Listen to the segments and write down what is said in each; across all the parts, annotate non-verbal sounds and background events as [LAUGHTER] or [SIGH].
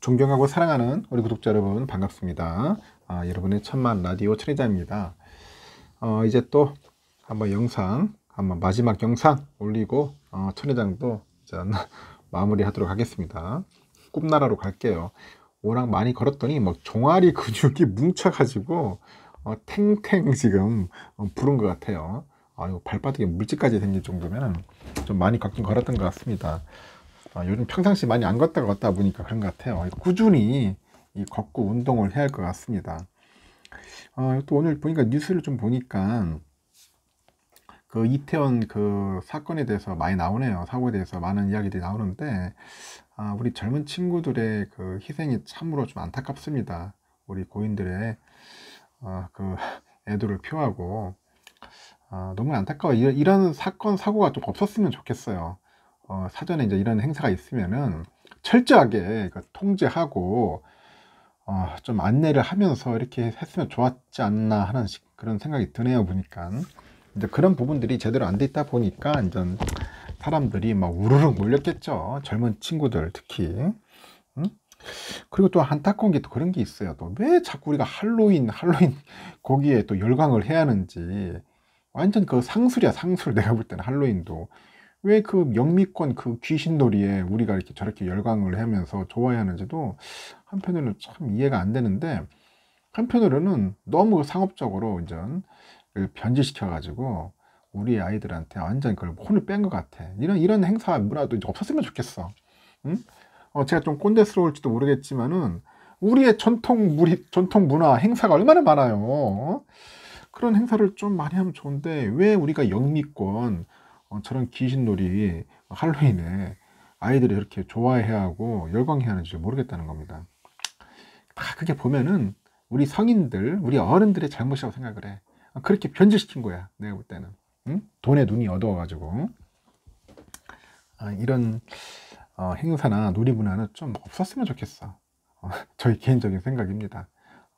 존경하고 사랑하는 우리 구독자 여러분 반갑습니다. 아, 여러분의 천만 라디오 천의자입니다. 어, 이제 또 한번 영상, 한번 마지막 영상 올리고 어, 천의장도 이 [LAUGHS] 마무리하도록 하겠습니다. 꿈나라로 갈게요. 오랑 많이 걸었더니 막 종아리 [LAUGHS] 근육이 뭉쳐가지고 어, 탱탱 지금 어, 부른 것 같아요. 아유 발바닥에 물집까지 생길 정도면 좀 많이 가끔 걸었던 것 같습니다. 어, 요즘 평상시 많이 안 걷다 걷다 보니까 그런 것 같아요. 꾸준히 이 걷고 운동을 해야 할 것 같습니다. 어, 또 오늘 보니까 뉴스를 좀 보니까 그 이태원 그 사건에 대해서 많이 나오네요. 사고에 대해서 많은 이야기들이 나오는데 아, 우리 젊은 친구들의 그 희생이 참으로 좀 안타깝습니다. 우리 고인들의 어, 그 애도를 표하고 아, 너무 안타까워. 이런, 사건 사고가 좀 없었으면 좋겠어요. 어, 사전에 이제 이런 행사가 있으면은 철저하게 그 통제하고 어, 좀 안내를 하면서 이렇게 했으면 좋았지 않나 하는 그런 생각이 드네요 보니까 이제 그런 부분들이 제대로 안 돼 있다 보니까 이제 사람들이 막 우르르 몰렸겠죠 젊은 친구들 특히 응? 그리고 또 안타까운 게또 그런 게 있어요 또 왜 자꾸 우리가 할로윈 할로윈 [LAUGHS] 거기에 또 열광을 해야 하는지 완전 그 상술이야 상술 내가 볼 때는 할로윈도 왜그 영미권 그 귀신놀이에 우리가 이렇게 저렇게 열광을 하면서 좋아하는지도 한편으로는 참 이해가 안 되는데 한편으로는 너무 상업적으로 이제 변질시켜 가지고 우리 아이들한테 완전 그걸 혼을 뺀 것 같아. 이런 이런 행사 문화도 이제 없었으면 좋겠어. 응? 어, 제가 좀 꼰대스러울지도 모르겠지만은 우리의 전통 무리 전통 문화 행사가 얼마나 많아요. 어? 그런 행사를 좀 많이 하면 좋은데 왜 우리가 영미권 어, 저런 귀신놀이 할로윈에 아이들이 이렇게 좋아해야 하고 열광해야 하는지 모르겠다는 겁니다. 다 그게 보면은 우리 성인들, 우리 어른들의 잘못이라고 생각을 해. 아, 그렇게 변질시킨 거야. 내가 볼 때는. 응? 돈에 눈이 어두워가지고. 아, 이런 어, 행사나 놀이 문화는 좀 없었으면 좋겠어. 어, 저희 개인적인 생각입니다.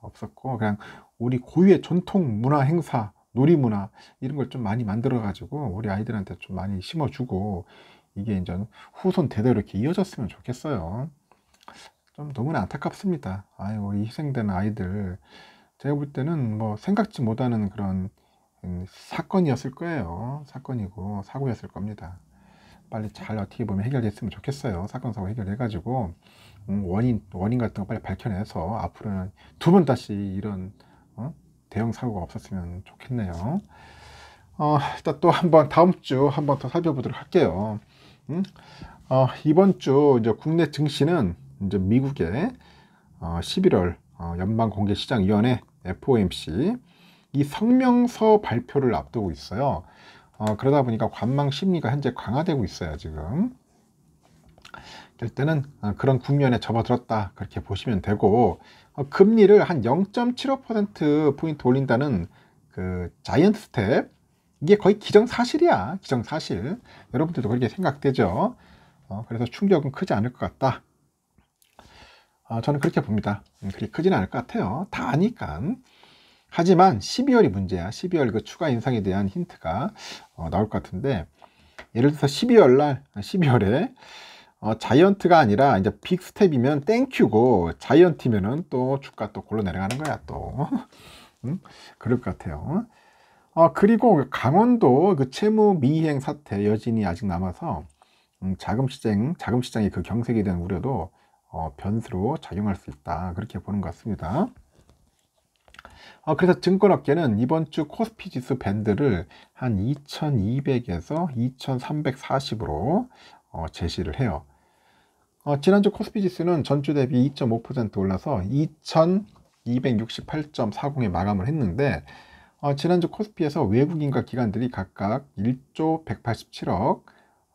없었고, 그냥 우리 고유의 전통 문화 행사, 놀이문화 이런 걸 좀 많이 만들어 가지고 우리 아이들한테 좀 많이 심어주고 이게 이제 후손 대대로 이렇게 이어졌으면 좋겠어요. 좀 너무나 안타깝습니다. 아유 이 희생된 아이들 제가 볼 때는 뭐 생각지 못하는 그런 음, 사건이었을 거예요. 사건이고 사고였을 겁니다. 빨리 잘 어떻게 보면 해결됐으면 좋겠어요. 사건 사고 해결해가지고 음, 원인 원인 같은 거 빨리 밝혀내서 앞으로는 두 번 다시 이런 어? 대형 사고가 없었으면 좋겠네요. 어, 일단 또 한번 다음 주 한번 더 살펴보도록 할게요. 음? 어, 이번 주 이제 국내 증시는 이제 미국의 어, 11월 어, 연방공개시장위원회 FOMC 이 성명서 발표를 앞두고 있어요. 어, 그러다 보니까 관망 심리가 현재 강화되고 있어요 지금. 일단은 어, 그런 국면에 접어들었다 그렇게 보시면 되고 어, 금리를 한 0.75%포인트 올린다는 그 자이언트 스텝 이게 거의 기정사실이야 기정사실 여러분들도 그렇게 생각되죠 어, 그래서 충격은 크지 않을 것 같다 어, 저는 그렇게 봅니다 음, 그렇게 크지는 않을 것 같아요 다 아니까 하지만 12월이 문제야 12월 그 추가 인상에 대한 힌트가 어, 나올 것 같은데 예를 들어서 12월 날 12월에 어, 자이언트가 아니라 이제 빅스텝이면 땡큐고 자이언티면은 또 주가 또 골로 내려가는 거야 또 [LAUGHS] 음? 그럴 것 같아요 어, 그리고 그 강원도 그 채무 미행 사태 여진이 아직 남아서 음, 자금 시장 자금 시장의 그 경색에 대한 우려도 어, 변수로 작용할 수 있다 그렇게 보는 것 같습니다 어, 그래서 증권업계는 이번 주 코스피 지수 밴드를 한 2200에서 2340으로 어, 제시를 해요. 어, 지난주 코스피 지수는 전주 대비 2.5% 올라서 2268.40에 마감을 했는데 어, 지난주 코스피에서 외국인과 기관들이 각각 1조 187억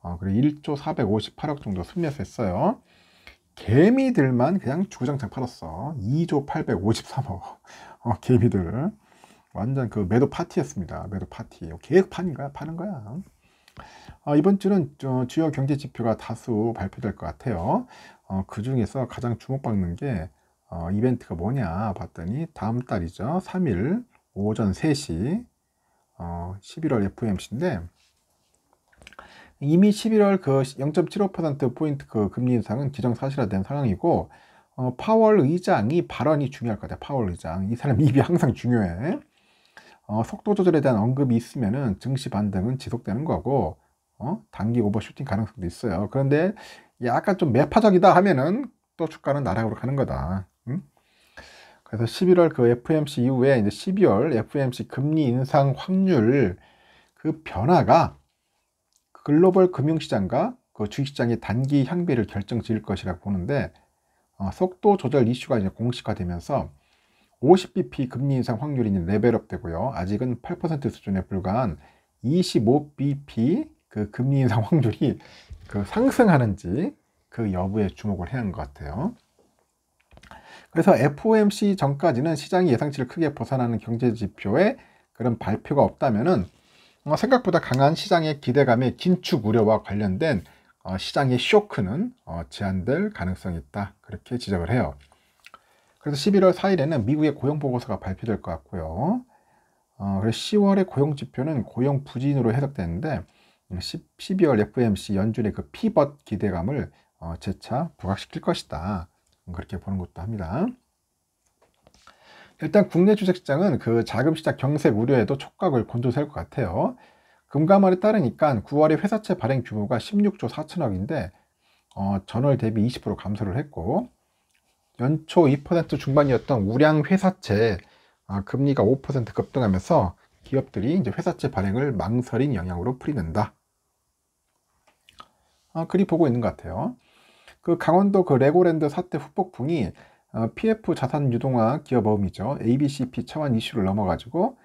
어, 그리고 1조 458억 정도 순매수했어요. 개미들만 그냥 주구장창 팔았어. 2조 853억. 어, 개미들. 완전 그 매도 파티였습니다. 매도 파티. 계속 파는 거야, 파는 거야. 어, 이번 주는 주요 경제 지표가 다수 발표될 것 같아요. 어, 그 중에서 가장 주목받는 게 어, 이벤트가 뭐냐 봤더니 다음 달이죠. 3일 오전 3시 어, 11월 f m c 인데 이미 11월 그 0.75%포인트 그 금리 인상은 기정사실화된 상황이고 어, 파월 의장이 발언이 중요할 것 같아요. 파월 의장. 이 사람 입이 항상 중요해. 어, 속도 조절에 대한 언급이 있으면은 증시 반등은 지속되는 거고 어? 단기 오버슈팅 가능성도 있어요. 그런데 약간 좀 매파적이다 하면은 또 주가는 나락으로 가는 거다. 응? 그래서 11월 그 FMC 이후에 이제 12월 FMC 금리 인상 확률 그 변화가 글로벌 금융시장과 그 주식시장의 단기 향배를 결정지을 것이라고 보는데 어, 속도 조절 이슈가 이제 공식화되면서 50bp 금리 인상 확률이 레벨업 되고요. 아직은 8% 수준에 불과한 25bp 그 금리 인상 [LAUGHS] 확률이 그 상승하는지 그 여부에 주목을 해야 하는 것 같아요. 그래서 FOMC 전까지는 시장이 예상치를 크게 벗어나는 경제 지표에 그런 발표가 없다면은 어, 생각보다 강한 시장의 기대감에 긴축 우려와 관련된 어, 시장의 쇼크는 어, 제한될 가능성이 있다 그렇게 지적을 해요. 그래서 11월 4일에는 미국의 고용 보고서가 발표될 것 같고요. 어, 그래서 10월의 고용 지표는 고용 부진으로 해석되는데 10, 12월 FMC 연준의 그 피벗 기대감을 어, 재차 부각시킬 것이다. 그렇게 보는 것도 합니다. 일단 국내 주식시장은 그 자금 시작 경색 우려에도 촉각을 곤두세울 것 같아요. 금감원에 따르니까 9월에 회사채 발행 규모가 16조 4천억인데 어, 전월 대비 20% 감소를 했고 연초 2% 중반이었던 우량 회사채 아, 금리가 5% 급등하면서 기업들이 이제 회사채 발행을 망설인 영향으로 풀이된다. 아, 글이 보고 있는 것 같아요. 그 강원도 그 레고랜드 사태 후폭풍이 어, PF 자산 유동화 기업어음이죠. ABCP 차원 이슈를 넘어가지고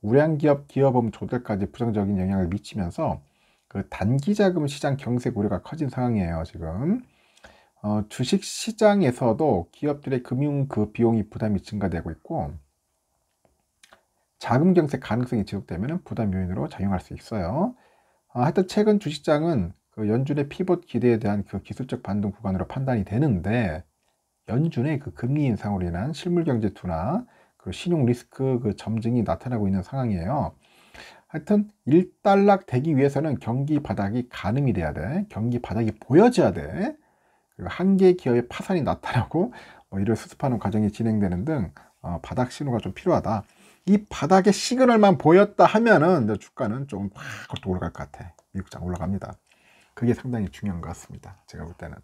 우량기업 기업어음 조달까지 부정적인 영향을 미치면서 그 단기 자금 시장 경색 우려가 커진 상황이에요. 지금 어, 주식 시장에서도 기업들의 금융 그 비용이 부담이 증가되고 있고 자금 경색 가능성이 지속되면 부담 요인으로 작용할 수 있어요. 어, 하여튼 최근 주식장은 그 연준의 피봇 기대에 대한 그 기술적 반동 구간으로 판단이 되는데 연준의 그 금리 인상으로 인한 실물 경제 투나 그 신용 리스크 그 점증이 나타나고 있는 상황이에요. 하여튼 일단락 되기 위해서는 경기 바닥이 가늠이 돼야 돼. 경기 바닥이 보여져야 돼. 한계 기업의 파산이 나타나고 [LAUGHS] 어, 이를 수습하는 과정이 진행되는 등 어, 바닥 신호가 좀 필요하다. 이 바닥의 시그널만 보였다 하면은 주가는 조금 확 올라갈 것 같아. 미국장 올라갑니다. 그게 상당히 중요한 것 같습니다. 제가 볼 때는.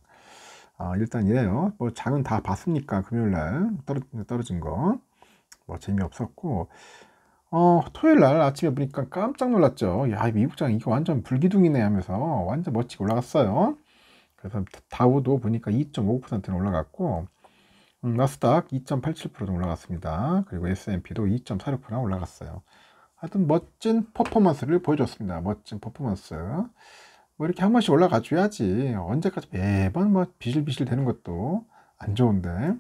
어, 일단 이래요. 뭐 장은 다 봤습니까? 금요일 날 떨어, 진 거. 뭐 재미없었고. 어, 토요일 날 아침에 보니까 깜짝 놀랐죠. 야, 미국장 이거 완전 불기둥이네 하면서 완전 멋지게 올라갔어요. 그래서 다우도 보니까 2 5는 올라갔고 음, 나스닥 2.87%좀 올라갔습니다. 그리고 S&P도 2.46%나 올라갔어요. 하여튼 멋진 퍼포먼스를 보여줬습니다. 멋진 퍼포먼스. 뭐 이렇게 한 번씩 올라가줘야지 언제까지 매번 뭐 비실비실 되는 것도 안 좋은데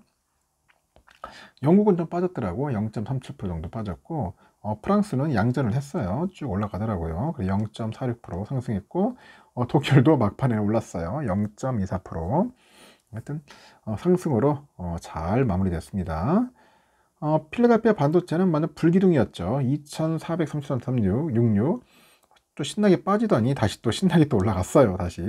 영국은 좀 빠졌더라고 0.37% 정도 빠졌고 어, 프랑스는 양전을 했어요. 쭉 올라가더라고요. 0.46% 상승했고 어, 도쿄도 막판에 올랐어요. 0.24% 하여튼 어, 상승으로 어, 잘 마무리됐습니다. 어, 필라델피아 반도체는 완전 불기둥이었죠. 2,433.66 또 신나게 빠지더니 다시 또 신나게 또 올라갔어요. 다시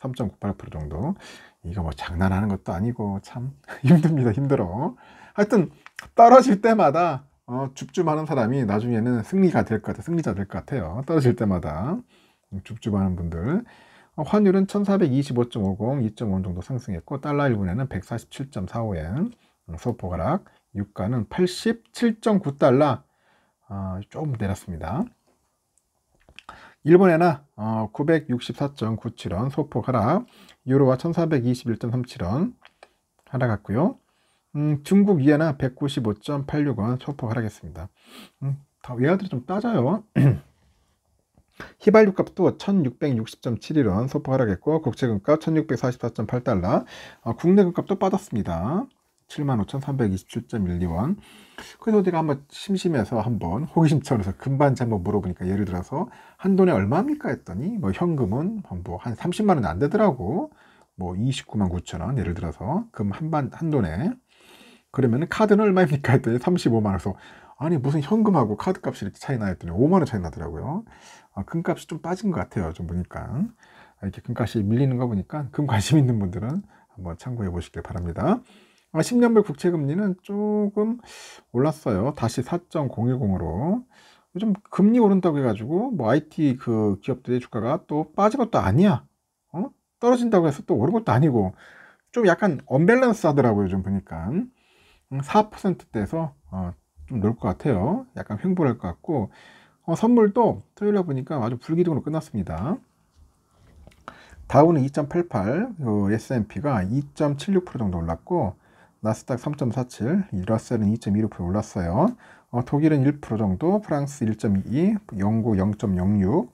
3.98% 정도. 이거 뭐 장난하는 것도 아니고 참 [LAUGHS] 힘듭니다. 힘들어. 하여튼 떨어질 때마다 어, 줍줍하는 사람이 나중에는 승리가 될 것 같아요. 승리자 될 것 같아요. 떨어질 때마다 음, 줍줍하는 분들. 어, 환율은 1425.50, 2.5 정도 상승했고 음, 달러 일분에는 147.45엔, 소포 가락, 유가는 87.9달러, 어, 조금 내렸습니다. 일본에나 어, 964.97원 소폭 하락, 유로와 1421.37원 하락했고요. 음, 중국 이하나 195.86원 소폭 하락했습니다. 음, 다 외화들이 좀 따져요. 휘발유 값도 1660.71원 소폭 하락했고 국제금값 1644.8달러 어, 국내금값도 빠졌습니다. 75,327.12원 그래서 우리가 한번 심심해서 한번 호기심 처럼에서 금반지 한번 물어보니까 예를 들어서 한 돈에 얼마입니까 했더니 뭐 현금은 뭐한 30만원 안 되더라고 뭐 29만 9천원 예를 들어서 금한반 한 돈에 그러면 카드는 얼마입니까? 했더니 35만원. 그래서 아니 무슨 현금하고 카드값이 이렇게 차이 나 했더니 5만원 차이 나더라고요. 아, 금값이 좀 빠진 것 같아요. 좀 보니까. 아, 이렇게 금값이 밀리는 거 보니까 금 관심 있는 분들은 한번 참고해 보시길 바랍니다. 아, 1 0년별 국채금리는 조금 올랐어요. 다시 4.010으로. 요즘 금리 오른다고 해가지고 뭐 IT 그 기업들의 주가가 또 빠진 것도 아니야. 어? 떨어진다고 해서 또 오른 것도 아니고 좀 약간 언밸런스 하더라고요. 좀 보니까. 4%대에서 어, 좀놀 것 같아요. 약간 횡보할 것 같고 어, 선물도 토요일에 보니까 아주 불기둥으로 끝났습니다. 다우는 2.88, S&P가 2.76% 정도 올랐고 나스닥 3.47, 러셀은 2.26% 올랐어요. 어, 독일은 1% 정도, 프랑스 1.22, 영국 0.06,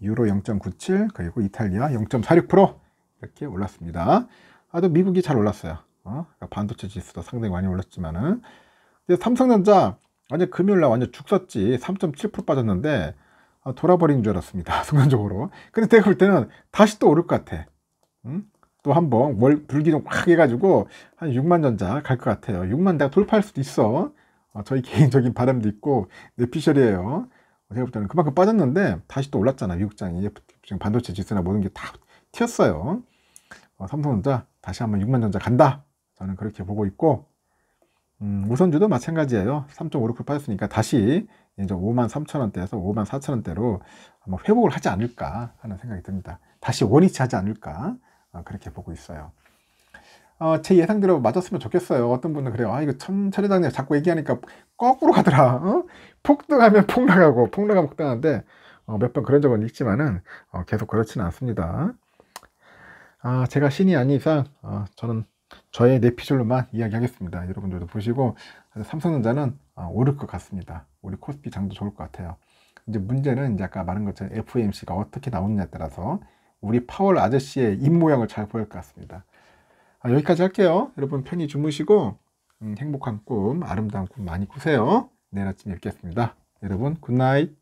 유로 0.97, 그리고 이탈리아 0.46% 이렇게 올랐습니다. 아또 미국이 잘 올랐어요. 어? 그러니까 반도체 지수도 상당히 많이 올랐지만은 근데 삼성전자 완전 금요일 날 완전 죽었지 3.7% 빠졌는데 아, 돌아버린 줄 알았습니다 [LAUGHS] 순간적으로 근데 내가 볼 때는 다시 또 오를 것 같아 응? 또 한번 월 불기종 확 해가지고 한 6만 전자 갈 것 같아요 6만 대가 돌파할 수도 있어 어, 저희 [LAUGHS] 개인적인 바람도 있고 내피셜이에요 제가 볼 때는 그만큼 빠졌는데 다시 또 올랐잖아 미국장이 지금 반도체 지수나 모든 게 다 튀었어요 어, 삼성전자 다시 한번 6만 전자 간다 저는 그렇게 보고 있고 음, 우선주도 마찬가지예요. 3.56% 빠졌으니까 다시 이제 5 3 0 0 0 원대에서 5 4 0 0 0 원대로 아마 회복을 하지 않을까 하는 생각이 듭니다. 다시 원위치 하지 않을까 어, 그렇게 보고 있어요. 어, 제 예상대로 맞았으면 좋겠어요. 어떤 분은 그래요. 아 이거 천 차례장님 자꾸 얘기하니까 거꾸로 가더라. 어? 폭등하면 폭락하고 폭락하면 폭등하는데 어, 몇번 그런 적은 있지만은 어, 계속 그렇지는 않습니다. 아 제가 신이 아닌 이상 어, 저는 저의 내 피셜로만 이야기하겠습니다. 여러분들도 보시고 삼성전자는 아, 오를 것 같습니다. 우리 코스피 장도 좋을 것 같아요. 이제 문제는 이제 아까 말한 것처럼 FOMC가 어떻게 나오느냐에 따라서 우리 파월 아저씨의 입모양을 잘 보일 것 같습니다. 아, 여기까지 할게요. 여러분 편히 주무시고 음, 행복한 꿈, 아름다운 꿈 많이 꾸세요. 내일 아침 에 뵙겠습니다. 여러분 굿나잇.